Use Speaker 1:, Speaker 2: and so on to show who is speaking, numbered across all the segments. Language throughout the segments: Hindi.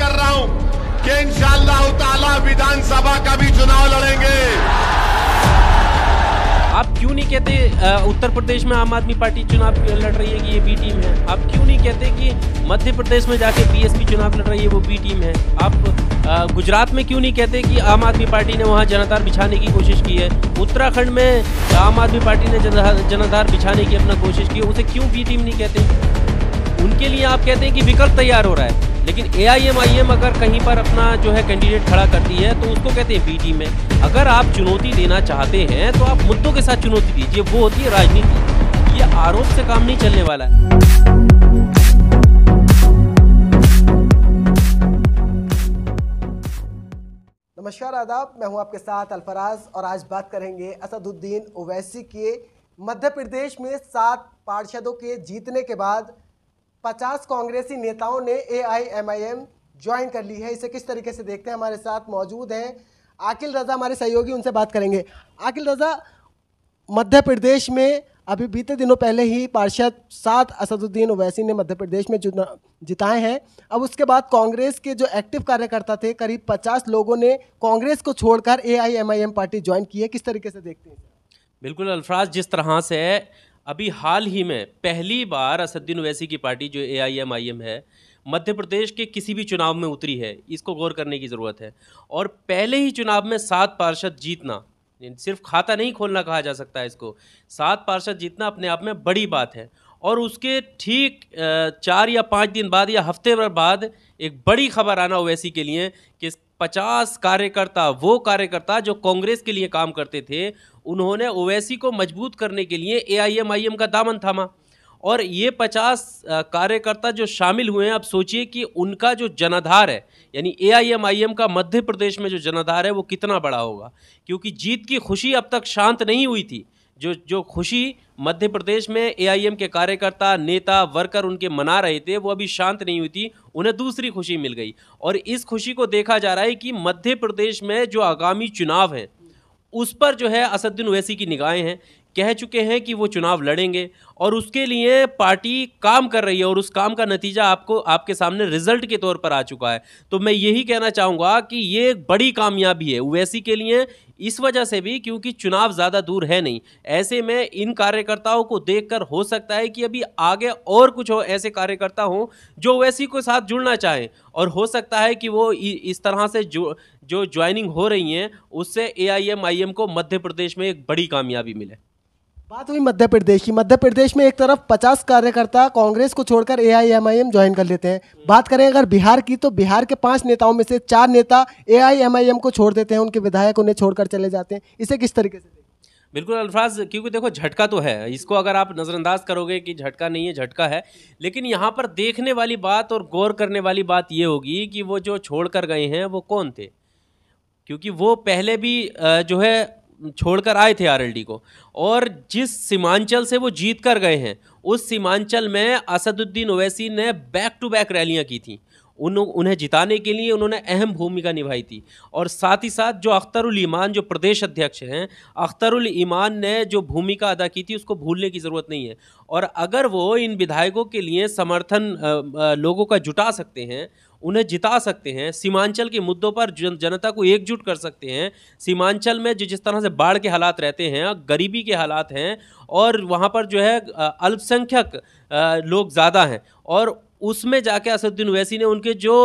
Speaker 1: कर रहा हूं कि इन ताला विधानसभा का भी चुनाव लड़ेंगे आप क्यों नहीं कहते उत्तर प्रदेश में आम आदमी पार्टी चुनाव लड़ रही है कि ये बी टीम है आप क्यों नहीं कहते कि मध्य प्रदेश में जाके बीएसपी चुनाव लड़ रही है वो बी टीम है आप गुजरात में क्यों नहीं कहते कि आम आदमी पार्टी ने वहाँ जनाधार बिछाने की कोशिश की है उत्तराखंड में आम आदमी पार्टी ने जनाधार बिछाने की अपना कोशिश की उसे क्यों बी टीम नहीं कहते उनके लिए आप कहते हैं कि विकल्प तैयार हो रहा है लेकिन ए आई अगर कहीं पर अपना जो है कैंडिडेट खड़ा करती है तो उसको कहते हैं बी में अगर आप चुनौती देना चाहते हैं तो आप मुद्दों के साथ चुनौती दीजिए वो होती है राजनीति ये आरोप से काम नहीं चलने वाला है
Speaker 2: नमस्कार आदाब मैं हूं आपके साथ अलफराज और आज बात करेंगे असदुद्दीन ओवैसी के मध्य प्रदेश में सात पार्षदों के जीतने के बाद 50 कांग्रेसी नेताओं ने एआईएमआईएम ज्वाइन कर ली है इसे किस तरीके से देखते हैं हमारे साथ मौजूद हैं आकिल रजा हमारे सहयोगी उनसे बात करेंगे आकिल रजा मध्य प्रदेश में अभी बीते दिनों पहले ही पार्षद सात असदुद्दीन ओवैसी ने मध्य प्रदेश में जिताए हैं अब उसके बाद कांग्रेस के जो एक्टिव कार्यकर्ता थे करीब 50 लोगों ने कांग्रेस को छोड़कर एआईएमआईएम पार्टी ज्वाइन की है किस तरीके से देखते हैं
Speaker 1: बिल्कुल अल्फराज जिस तरह से अभी हाल ही में पहली बार असद्दीन ओवैसी की पार्टी जो ए आई एम आई एम है मध्य प्रदेश के किसी भी चुनाव में उतरी है इसको गौर करने की ज़रूरत है और पहले ही चुनाव में सात पार्षद जीतना सिर्फ खाता नहीं खोलना कहा जा सकता है इसको सात पार्षद जीतना अपने आप में बड़ी बात है और उसके ठीक चार या पाँच दिन बाद या हफ्ते भर बाद एक बड़ी खबर आना ओवैसी के लिए कि पचास कार्यकर्ता वो कार्यकर्ता जो कांग्रेस के लिए काम करते थे उन्होंने ओवैसी को मजबूत करने के लिए एआईएमआईएम का दामन थामा और ये पचास कार्यकर्ता जो शामिल हुए हैं आप सोचिए कि उनका जो जनाधार है यानी एआईएमआईएम का मध्य प्रदेश में जो जनाधार है वो कितना बड़ा होगा क्योंकि जीत की खुशी अब तक शांत नहीं हुई थी जो जो खुशी मध्य प्रदेश में एआईएम के कार्यकर्ता नेता वर्कर उनके मना रहे थे वो अभी शांत नहीं हुई थी उन्हें दूसरी खुशी मिल गई और इस खुशी को देखा जा रहा है कि मध्य प्रदेश में जो आगामी चुनाव है उस पर जो है असदुद्दीन ओवैसी की निगाहें हैं कह चुके हैं कि वो चुनाव लड़ेंगे और उसके लिए पार्टी काम कर रही है और उस काम का नतीजा आपको आपके सामने रिजल्ट के तौर पर आ चुका है तो मैं यही कहना चाहूँगा कि ये एक बड़ी कामयाबी है ओवैसी के लिए इस वजह से भी क्योंकि चुनाव ज़्यादा दूर है नहीं ऐसे में इन कार्यकर्ताओं को कर हो सकता है कि अभी आगे और कुछ हो ऐसे कार्यकर्ता हों जो ओवैसी के साथ जुड़ना चाहें और हो सकता है कि वो इस तरह से जो जो ज्वाइनिंग हो रही हैं उससे ए आई एम आई एम को मध्य प्रदेश में एक बड़ी कामयाबी मिले
Speaker 2: बात हुई मध्य प्रदेश की मध्य प्रदेश में एक तरफ 50 कार्यकर्ता कांग्रेस को छोड़कर एआईएमआईएम ज्वाइन कर लेते हैं हम्म। बात करें अगर बिहार की तो बिहार के पांच नेताओं में से चार नेता एआईएमआईएम को छोड़ देते हैं उनके विधायक उन्हें छोड़कर चले जाते हैं इसे किस तरीके से
Speaker 1: बिल्कुल अल्फाज क्योंकि देखो झटका तो है इसको अगर आप नज़रअंदाज करोगे कि झटका नहीं है झटका है लेकिन यहाँ पर देखने वाली बात और गौर करने वाली बात ये होगी कि वो जो छोड़ कर गए हैं वो कौन थे क्योंकि वो पहले भी जो है छोड़कर आए थे आरएलडी को और जिस सीमांचल से वो जीत कर गए हैं उस सीमांचल में असदुद्दीन ओवैसी ने बैक टू बैक रैलियां की थी उन उन्हें जिताने के लिए उन्होंने अहम भूमिका निभाई थी और साथ ही साथ जो अख्तरुल ईमान जो प्रदेश अध्यक्ष हैं अख्तरुल ईमान ने जो भूमिका अदा की थी उसको भूलने की ज़रूरत नहीं है और अगर वो इन विधायकों के लिए समर्थन लोगों का जुटा सकते हैं उन्हें जिता सकते हैं सीमांचल के मुद्दों पर जन, जनता को एकजुट कर सकते हैं सीमांचल में जो जिस तरह से बाढ़ के हालात रहते हैं गरीबी के हालात हैं और वहाँ पर जो है अल्पसंख्यक लोग ज़्यादा हैं और उसमें जाके असदुद्दीन वैसी ने उनके जो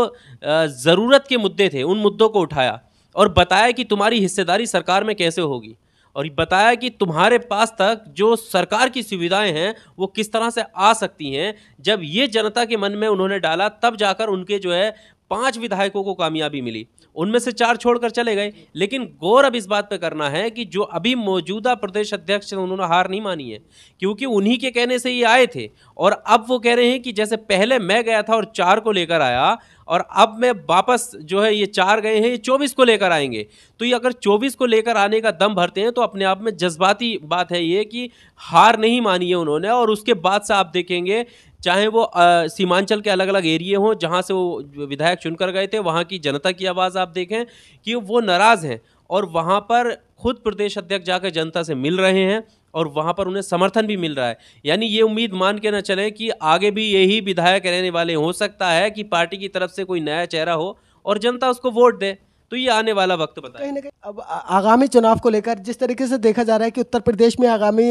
Speaker 1: ज़रूरत के मुद्दे थे उन मुद्दों को उठाया और बताया कि तुम्हारी हिस्सेदारी सरकार में कैसे होगी और बताया कि तुम्हारे पास तक जो सरकार की सुविधाएं हैं वो किस तरह से आ सकती हैं जब ये जनता के मन में उन्होंने डाला तब जाकर उनके जो है पांच विधायकों को कामयाबी मिली उनमें से चार छोड़कर चले गए लेकिन गौर अब इस बात पर करना है कि जो अभी मौजूदा प्रदेश अध्यक्ष उन्होंने हार नहीं मानी है क्योंकि उन्हीं के कहने से ये आए थे और अब वो कह रहे हैं कि जैसे पहले मैं गया था और चार को लेकर आया और अब मैं वापस जो है ये चार गए हैं ये चौबीस को लेकर आएंगे तो ये अगर चौबीस को लेकर आने का दम भरते हैं तो अपने आप में जज्बाती बात है ये कि हार नहीं मानी है उन्होंने और उसके बाद से आप देखेंगे चाहे वो सीमांचल के अलग अलग एरिए हों जहाँ से वो विधायक चुनकर गए थे वहाँ की जनता की आवाज़ आप देखें कि वो नाराज़ हैं और वहाँ पर खुद प्रदेश अध्यक्ष जाकर जनता से मिल रहे हैं और वहाँ पर उन्हें समर्थन भी मिल रहा है यानी ये उम्मीद मान के ना चले कि आगे भी यही विधायक रहने वाले हो सकता है कि पार्टी की तरफ से कोई नया चेहरा हो और जनता उसको वोट दे तो ये आने वाला वक्त बताए कहीं ना कहीं
Speaker 2: अब आगामी चुनाव को लेकर जिस तरीके से देखा जा रहा है कि उत्तर प्रदेश में आगामी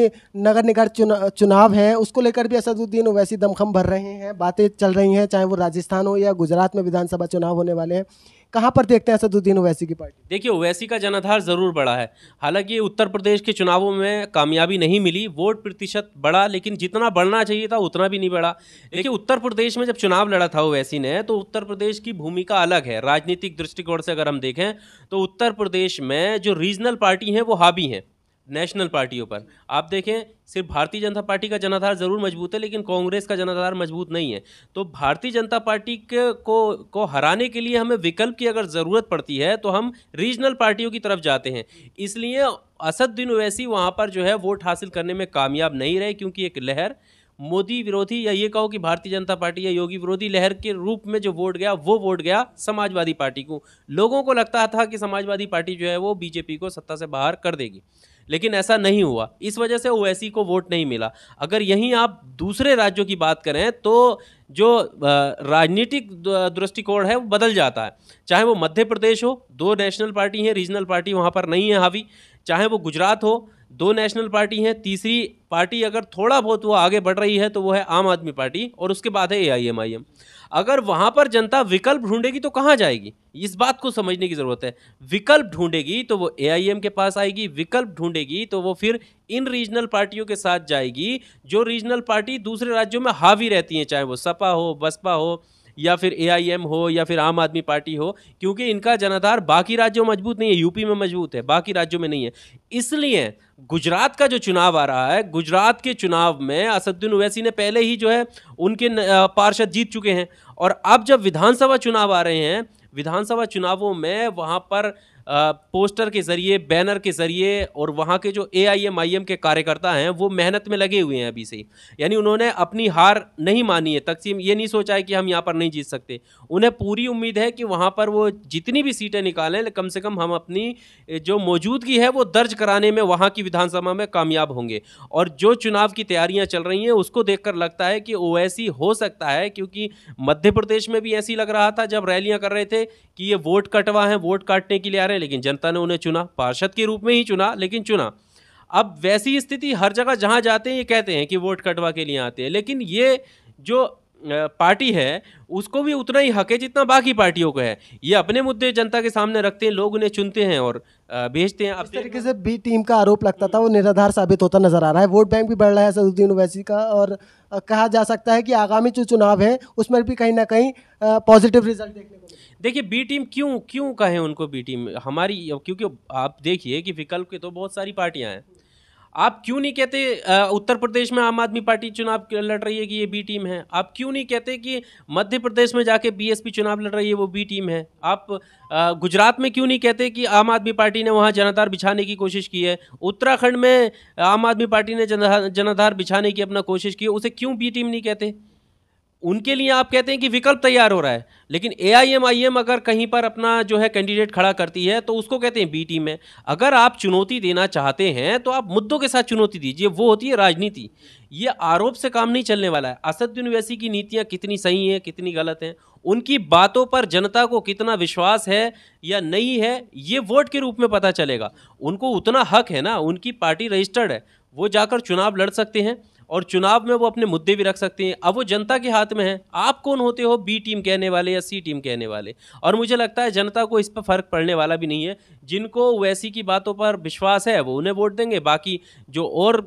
Speaker 2: नगर निकाय चुना, चुनाव है उसको लेकर भी असदुद्दीन ओवैसी दमखम भर रहे हैं बातें चल रही हैं चाहे वो राजस्थान हो या गुजरात में विधानसभा चुनाव होने वाले हैं कहाँ पर देखते हैं असदुद्दीन ओवैसी की पार्टी
Speaker 1: देखिए ओवैसी का जनाधार ज़रूर बड़ा है हालांकि उत्तर प्रदेश के चुनावों में कामयाबी नहीं मिली वोट प्रतिशत बढ़ा लेकिन जितना बढ़ना चाहिए था उतना भी नहीं बढ़ा देखिए उत्तर प्रदेश में जब चुनाव लड़ा था ओवैसी ने तो उत्तर प्रदेश की भूमिका अलग है राजनीतिक दृष्टिकोण से अगर हम देखें तो उत्तर प्रदेश में जो रीजनल पार्टी हैं वो हावी हैं नेशनल पार्टियों पर आप देखें सिर्फ भारतीय जनता पार्टी का जनाधार ज़रूर मजबूत है लेकिन कांग्रेस का जनाधार मजबूत नहीं है तो भारतीय जनता पार्टी के को को हराने के लिए हमें विकल्प की अगर ज़रूरत पड़ती है तो हम रीजनल पार्टियों की तरफ जाते हैं इसलिए असदुद्दीन ओवैसी वहाँ पर जो है वोट हासिल करने में कामयाब नहीं रहे क्योंकि एक लहर मोदी विरोधी या ये कहो कि भारतीय जनता पार्टी या योगी विरोधी लहर के रूप में जो वोट गया वो वोट गया समाजवादी पार्टी को लोगों को लगता था कि समाजवादी पार्टी जो है वो बीजेपी को सत्ता से बाहर कर देगी लेकिन ऐसा नहीं हुआ इस वजह से ओवैसी को वोट नहीं मिला अगर यहीं आप दूसरे राज्यों की बात करें तो जो राजनीतिक दृष्टिकोण है वो बदल जाता है चाहे वो मध्य प्रदेश हो दो नेशनल पार्टी हैं रीजनल पार्टी वहाँ पर नहीं है हावी चाहे वो गुजरात हो दो नेशनल पार्टी हैं तीसरी पार्टी अगर थोड़ा बहुत वो आगे बढ़ रही है तो वो है आम आदमी पार्टी और उसके बाद है ए आई एम आई एम अगर वहाँ पर जनता विकल्प ढूंढेगी तो कहाँ जाएगी इस बात को समझने की ज़रूरत है विकल्प ढूंढेगी तो वो ए आई एम के पास आएगी विकल्प ढूंढेगी तो वो फिर इन रीजनल पार्टियों के साथ जाएगी जो रीजनल पार्टी दूसरे राज्यों में हावी रहती हैं चाहे वो सपा हो बसपा हो या फिर एआईएम हो या फिर आम आदमी पार्टी हो क्योंकि इनका जनाधार बाकी राज्यों में मजबूत नहीं है यूपी में मजबूत है बाकी राज्यों में नहीं है इसलिए गुजरात का जो चुनाव आ रहा है गुजरात के चुनाव में असदुद्दीन ओवैसी ने पहले ही जो है उनके पार्षद जीत चुके हैं और अब जब विधानसभा चुनाव आ रहे हैं विधानसभा चुनावों में वहाँ पर पोस्टर के ज़रिए बैनर के ज़रिए और वहाँ के जो ए आई एम आई एम के कार्यकर्ता हैं वो मेहनत में लगे हुए हैं अभी से यानी उन्होंने अपनी हार नहीं मानी है तकसीम ये नहीं सोचा है कि हम यहाँ पर नहीं जीत सकते उन्हें पूरी उम्मीद है कि वहाँ पर वो जितनी भी सीटें निकालें कम से कम हम अपनी जो मौजूदगी है वो दर्ज कराने में वहाँ की विधानसभा में कामयाब होंगे और जो चुनाव की तैयारियाँ चल रही हैं उसको देख लगता है कि ओवैसी हो सकता है क्योंकि मध्य प्रदेश में भी ऐसी लग रहा था जब रैलियाँ कर रहे थे कि ये वोट कटवा है वोट काटने के लिए आ रहे रहे लेकिन जनता ने उन्हें चुना पार्षद के रूप में ही चुना लेकिन चुना अब वैसी स्थिति हर जगह जहाँ जाते हैं ये कहते हैं कि वोट कटवा के लिए आते हैं लेकिन ये जो पार्टी है उसको भी उतना ही हक है जितना बाकी पार्टियों को है ये अपने मुद्दे जनता के सामने रखते हैं लोग उन्हें चुनते हैं और भेजते हैं अब तरीके
Speaker 2: से बी टीम का आरोप लगता था वो निराधार साबित होता नजर आ रहा है वोट बैंक भी बढ़ रहा है सदुद्दीन ओवैसी का और कहा जा सकता है कि आगामी जो चुनाव है उसमें भी कहीं ना कहीं पॉजिटिव रिजल्ट
Speaker 1: देखने को देखिए बी टीम क्यों क्यों कहें उनको बी टीम हमारी क्योंकि आप देखिए कि विकल्प के तो बहुत सारी पार्टियां हैं आप क्यों नहीं कहते उत्तर प्रदेश में आम आदमी पार्टी चुनाव लड़ रही है कि ये बी टीम है आप क्यों नहीं कहते कि मध्य प्रदेश में जाके बीएसपी चुनाव लड़ रही है वो बी टीम है आप गुजरात में क्यों नहीं कहते कि आम आदमी पार्टी ने वहाँ जनाधार बिछाने की कोशिश की है उत्तराखंड में आम आदमी पार्टी ने जनाधार बिछाने की अपना कोशिश की उसे क्यों बी टीम नहीं कहते उनके लिए आप कहते हैं कि विकल्प तैयार हो रहा है लेकिन ए आई एम आई एम अगर कहीं पर अपना जो है कैंडिडेट खड़ा करती है तो उसको कहते हैं बी टीम में अगर आप चुनौती देना चाहते हैं तो आप मुद्दों के साथ चुनौती दीजिए वो होती है राजनीति ये आरोप से काम नहीं चलने वाला है असदुद्दीन वैसी की नीतियाँ कितनी सही हैं कितनी गलत हैं उनकी बातों पर जनता को कितना विश्वास है या नहीं है ये वोट के रूप में पता चलेगा उनको उतना हक है ना उनकी पार्टी रजिस्टर्ड है वो जाकर चुनाव लड़ सकते हैं और चुनाव में वो अपने मुद्दे भी रख सकते हैं अब वो जनता के हाथ में है आप कौन होते हो बी टीम कहने वाले या सी टीम कहने वाले और मुझे लगता है जनता को इस पर फ़र्क पड़ने वाला भी नहीं है जिनको वैसी की बातों पर विश्वास है वो उन्हें वोट देंगे बाकी जो और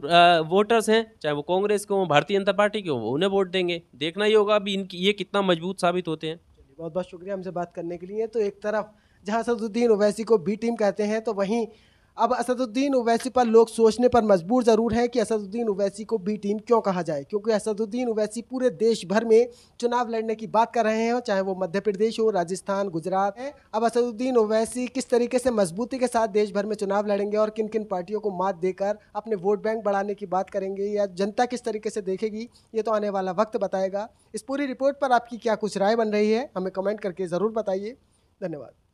Speaker 1: वोटर्स हैं चाहे वो कांग्रेस के हों भारतीय जनता पार्टी के हों वो उन्हें वोट देंगे देखना ही होगा अभी इनकी ये कितना मजबूत साबित होते हैं बहुत
Speaker 2: बहुत शुक्रिया हमसे बात करने के लिए तो एक तरफ जहाँ सदुद्दीन ओवैसी को बी टीम कहते हैं तो वहीं अब असदुद्दीन ओवैसी पर लोग सोचने पर मजबूर ज़रूर हैं कि असदुद्दीन ओवैसी को बी टीम क्यों कहा जाए क्योंकि असदुद्दीन ओवैसी पूरे देश भर में चुनाव लड़ने की बात कर रहे हैं चाहे वो मध्य प्रदेश हो राजस्थान गुजरात है अब असदुद्दीन ओवैसी किस तरीके से मजबूती के साथ देश भर में चुनाव लड़ेंगे और किन किन पार्टियों को मात देकर अपने वोट बैंक बढ़ाने की बात करेंगे या जनता किस तरीके से देखेगी ये तो आने वाला वक्त बताएगा इस पूरी रिपोर्ट पर आपकी क्या कुछ राय बन रही है हमें कमेंट करके ज़रूर बताइए धन्यवाद